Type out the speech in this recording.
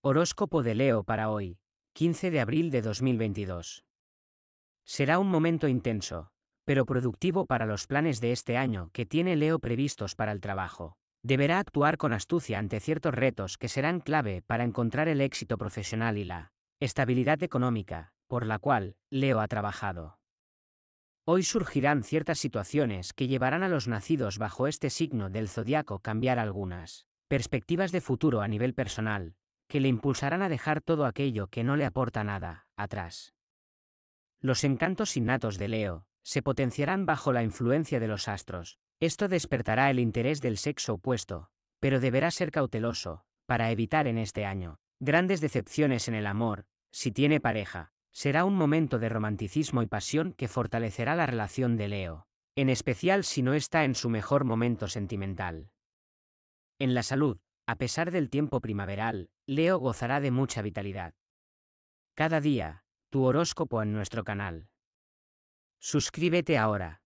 Horóscopo de Leo para hoy, 15 de abril de 2022. Será un momento intenso, pero productivo para los planes de este año que tiene Leo previstos para el trabajo. Deberá actuar con astucia ante ciertos retos que serán clave para encontrar el éxito profesional y la estabilidad económica, por la cual Leo ha trabajado. Hoy surgirán ciertas situaciones que llevarán a los nacidos bajo este signo del zodiaco cambiar algunas perspectivas de futuro a nivel personal, que le impulsarán a dejar todo aquello que no le aporta nada, atrás. Los encantos innatos de Leo se potenciarán bajo la influencia de los astros. Esto despertará el interés del sexo opuesto, pero deberá ser cauteloso, para evitar en este año grandes decepciones en el amor, si tiene pareja. Será un momento de romanticismo y pasión que fortalecerá la relación de Leo, en especial si no está en su mejor momento sentimental. En la salud, a pesar del tiempo primaveral, Leo gozará de mucha vitalidad. Cada día, tu horóscopo en nuestro canal. Suscríbete ahora.